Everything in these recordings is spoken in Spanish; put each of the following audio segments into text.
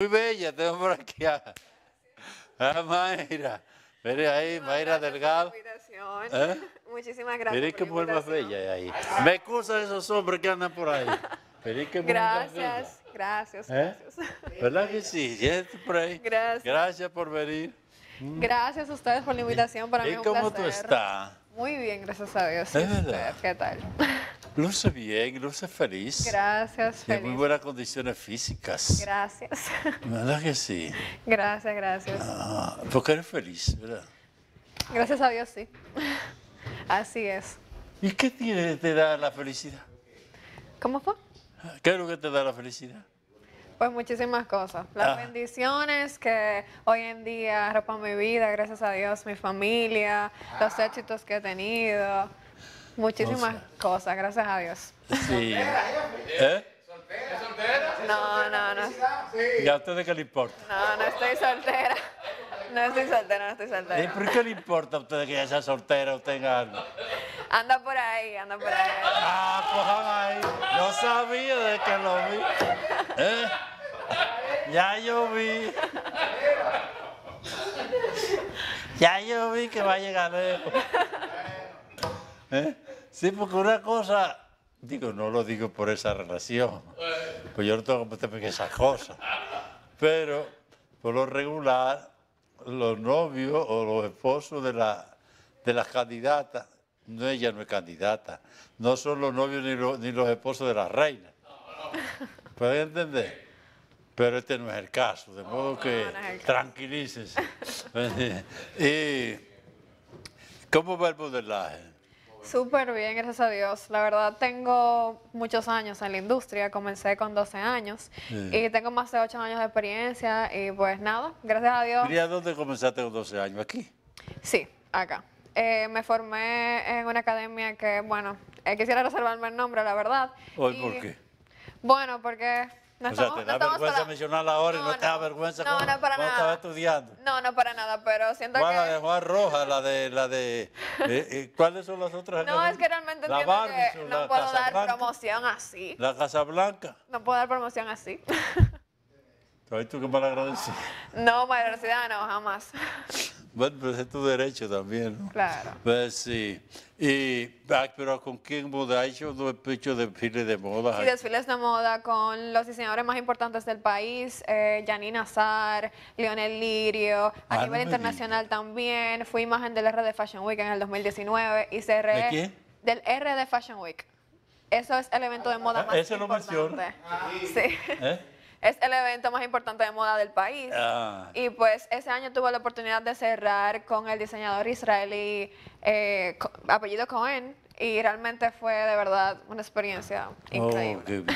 Muy bella, tengo por aquí a, Mayra. Mire ahí, Mayra Delgado. ¿Eh? Muchísimas gracias. Mire que muy más bella ahí. Me excusan esos hombres que andan por ahí. gracias, gracias, ¿Eh? gracias. ¿Verdad que sí? Este gracias. Gracias por venir. Mm. Gracias a ustedes por la invitación. Para ¿Y mí es un cómo tú estás? Muy bien, gracias a Dios. ¿Es verdad? ¿Qué tal? Luce bien, luce feliz. Gracias, Tiene muy buenas condiciones físicas. Gracias. ¿Verdad que sí? Gracias, gracias. Ah, porque eres feliz, ¿verdad? Gracias a Dios, sí. Así es. ¿Y qué tiene, te da la felicidad? ¿Cómo fue? ¿Qué es lo que te da la felicidad? Pues muchísimas cosas. Las ah. bendiciones que hoy en día ropan mi vida, gracias a Dios, mi familia, los ah. éxitos que he tenido. Muchísimas cosas, gracias a Dios. Sí. ¿Eh? ¿Soltera? ¿Soltera? No, no, no. ¿Y ¿Ya a ustedes qué le importa? No, no estoy soltera. No estoy soltera, no estoy soltera. ¿Y por qué le importa a ustedes que ella sea soltera o tenga algo? Anda por ahí, anda por ahí. Ah, pues, ahí. Yo sabía de que lo vi. ¿Eh? Ya yo vi. Ya yo vi que va a llegar lejos. ¿Eh? Sí, porque una cosa, digo, no lo digo por esa relación, pues yo no tengo que meterme en esas cosas, pero por lo regular, los novios o los esposos de, la, de las candidatas, no ella no es candidata, no son los novios ni, ni los esposos de las reinas. ¿Pueden entender? Pero este no es el caso, de modo que tranquilícense. ¿Y cómo va el modelaje? Súper bien, gracias a Dios. La verdad, tengo muchos años en la industria, comencé con 12 años y tengo más de 8 años de experiencia y pues nada, gracias a Dios. ¿Y a dónde comenzaste con 12 años? ¿Aquí? Sí, acá. Eh, me formé en una academia que, bueno, eh, quisiera reservarme el nombre, la verdad. por qué? Bueno, porque no o sea, te da vergüenza mencionarla ahora la no, y no, te da vergüenza no, cuando, para cuando estaba estudiando. No, no para nada, pero siento que... la de Juan Roja, la de... La de eh, ¿Cuáles son las otras? No, es que realmente entiendo que no puedo dar promoción así. La Casa Blanca. No puedo dar promoción así. ¿Sabes tú qué mal agradeces No, mayor ciudadano jamás. Bueno, pero es tu derecho también, ¿no? Claro. Pues sí. Y, pero ¿con quién moda? He hecho de desfiles de moda. Sí, desfiles de moda con los diseñadores más importantes del país, eh, Janine Azar, Leonel Lirio, a ah, nivel internacional también. Fui imagen del RD Fashion Week en el 2019 y cerré... ¿De quién? Del RD Fashion Week. Eso es el evento de moda ah, más importante. Ese lo menciona. Sí. ¿Eh? es el evento más importante de moda del país. Ah. Y pues ese año tuve la oportunidad de cerrar con el diseñador israelí eh, apellido Cohen. Y realmente fue de verdad una experiencia oh, increíble.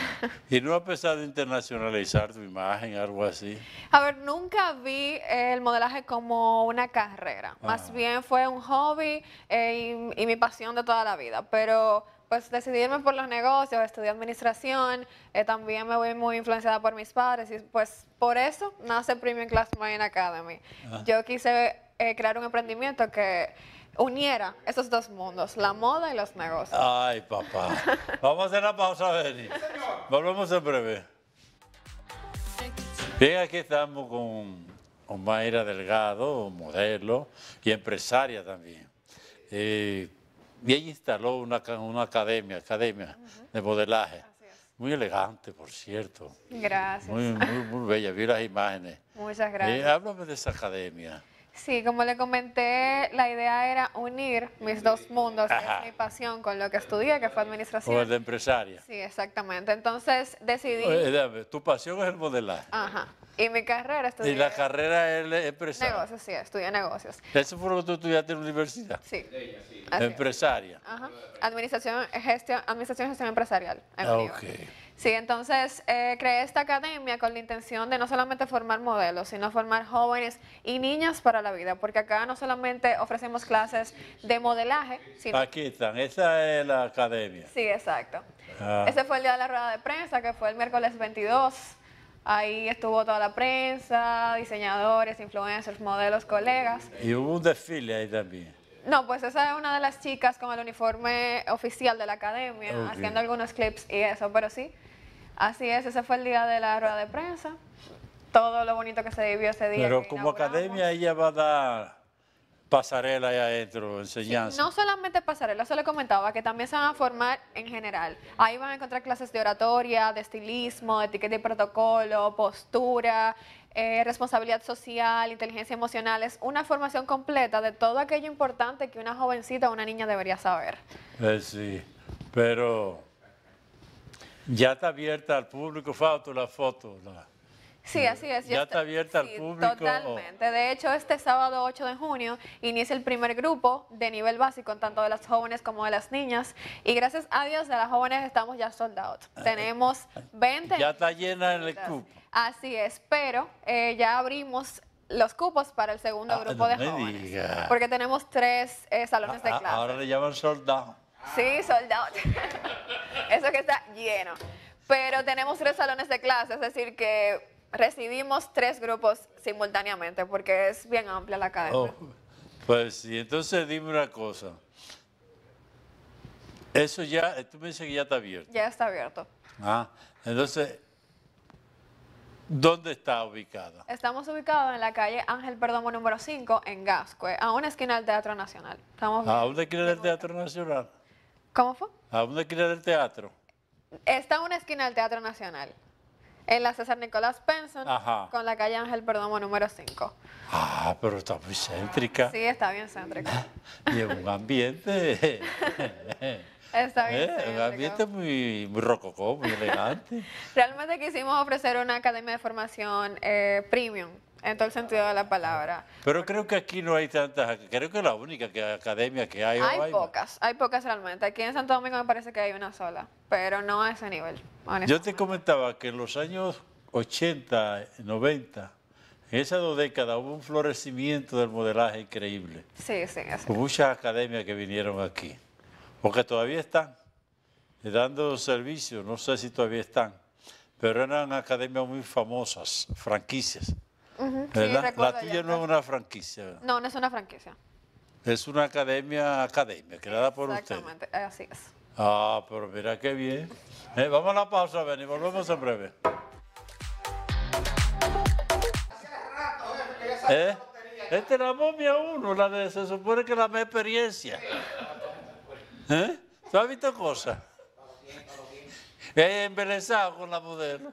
¿Y no pesar pensado internacionalizar tu imagen, algo así? A ver, nunca vi el modelaje como una carrera. Más ah. bien fue un hobby eh, y, y mi pasión de toda la vida. Pero pues decidí por los negocios, estudié administración, eh, también me voy muy influenciada por mis padres y pues por eso nace Premium Class Marine Academy. Yo quise eh, crear un emprendimiento que uniera esos dos mundos, la moda y los negocios. Ay, papá. Vamos a hacer una pausa, Benny. Volvemos en breve. Bien, aquí estamos con, con Mayra Delgado, modelo y empresaria también. Eh, y ella instaló una, una academia, academia de modelaje. Muy elegante, por cierto. Gracias. Muy, muy, bella, vi las imágenes. Muchas gracias. Eh, háblame de esa academia. Sí, como le comenté, la idea era unir mis dos mundos, mi pasión con lo que estudié, que fue administración. Con el de empresaria. Sí, exactamente. Entonces decidí... Oye, tu pasión es el modelaje. Ajá. Y mi carrera estudié... Y la carrera es empresaria. Negocios, sí, estudié negocios. Eso fue lo que tú estudiaste en la universidad. Sí. Empresaria. Ajá. Administración, gestión, administración, gestión empresarial. ah, ok. Sí, entonces eh, creé esta academia con la intención de no solamente formar modelos, sino formar jóvenes y niñas para la vida, porque acá no solamente ofrecemos clases de modelaje, sino... Aquí están, esa es la academia. Sí, exacto. Ah. Ese fue el día de la rueda de prensa, que fue el miércoles 22. Ahí estuvo toda la prensa, diseñadores, influencers, modelos, colegas. Y hubo un desfile ahí también. No, pues esa es una de las chicas con el uniforme oficial de la academia, haciendo algunos clips y eso, pero sí, Así es, ese fue el día de la rueda de prensa. Todo lo bonito que se vivió ese día. Pero como academia ella va a dar pasarela y adentro, enseñanza. no solamente pasarela, se le comentaba que también se van a formar en general. Ahí van a encontrar clases de oratoria, de estilismo, de etiqueta y protocolo, postura, eh, responsabilidad social, inteligencia emocional. Es una formación completa de todo aquello importante que una jovencita o una niña debería saber. Eh, sí, pero ya está abierta al público, Fausto, la foto. sí, así es. Ya, está abierta al público. Totalmente. De hecho, este sábado 8 de junio inicia el primer grupo de nivel básico, tanto de las jóvenes como de las niñas. Y gracias a Dios, de las jóvenes estamos ya soldados. Ah, tenemos 20. Ah, ah, ya está llena el cupo. Así es, pero eh, ya abrimos los cupos para el segundo grupo de jóvenes. Porque tenemos tres eh, salones de clase. Ahora le llaman soldado. Sí, soldado, Eso que está lleno. Pero tenemos tres salones de clase, es decir, que recibimos tres grupos simultáneamente porque es bien amplia la cadena. Oh, pues sí, entonces dime una cosa. Eso ya, tú me dices que ya está abierto. Ya está abierto. Ah, entonces, ¿dónde está ubicado? Estamos ubicados en la calle Ángel Perdomo número 5 en Gascue, a una esquina del Teatro Nacional. a una esquina del Teatro Nacional. ¿Cómo fue? A una esquina del teatro. Está a una esquina del Teatro Nacional. En la César Nicolás Penson, con la calle Ángel Perdomo número 5. Ah, pero está muy céntrica. Sí, está bien céntrica. y en un ambiente. Está bien. Eh, un ambiente muy, rococó, muy elegante. Realmente quisimos ofrecer una academia de formación eh, premium en todo el sentido de la palabra. Pero creo que aquí no hay tantas, creo que la única academia que hay. Hay pocas, hay pocas realmente. Aquí en Santo Domingo me parece que hay una sola, pero no a ese nivel. Yo te comentaba que en los años 80, 90, en esas dos décadas hubo un florecimiento del modelaje increíble. Sí, sí, así. Con muchas academias que vinieron aquí, porque todavía están eh, dando servicio, no sé si todavía están, pero eran academias muy famosas, franquicias la tuya no es una franquicia. No, no es una franquicia. Es una academia, academia, creada por usted. Exactamente, así es. Ah, pero mira qué bien. Eh, vamos a la pausa, ven, y volvemos en breve. Este Esta es la momia uno, la de, se supone que la mi experiencia. ¿Eh? ¿Tú has visto cosas? He embelesado con la modelo.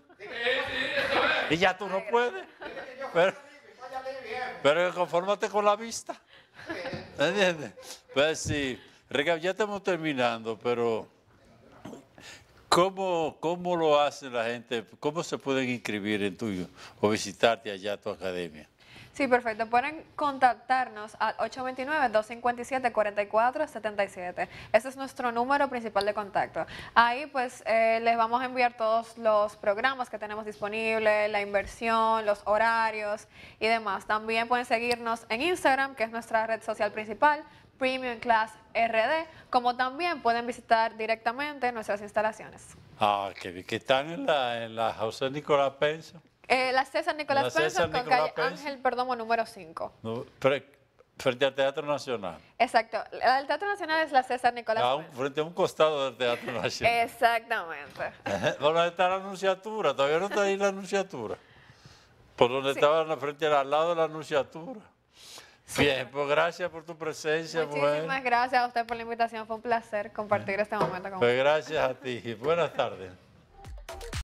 Y ya tú no puedes. Pero, pero conformate con la vista. ¿Entiendes? Pues sí, ya estamos terminando, pero ¿cómo, ¿cómo lo hace la gente? ¿Cómo se pueden inscribir en tuyo o visitarte allá a tu academia? Sí, perfecto. Pueden contactarnos al 829-257-4477. Ese es nuestro número principal de contacto. Ahí pues eh, les vamos a enviar todos los programas que tenemos disponibles, la inversión, los horarios y demás. También pueden seguirnos en Instagram, que es nuestra red social principal, Premium Class RD, como también pueden visitar directamente nuestras instalaciones. Ah, que, están en la, en la Nicolás Pensa. Eh, la César Nicolás Pérez con calle Ángel Perdomo número 5. frente al Teatro Nacional. Exacto. La Teatro Nacional es la César Nicolás Pérez. Frente a un costado del Teatro Nacional. Exactamente. ¿Dónde está la anunciatura? Todavía no está ahí la anunciatura. Por donde estaba frente al lado de la anunciatura. Bien, pues gracias por tu presencia. Muchísimas pues. gracias a usted por la invitación. Fue un placer compartir este momento con pues usted. Pues gracias a ti. Buenas tardes.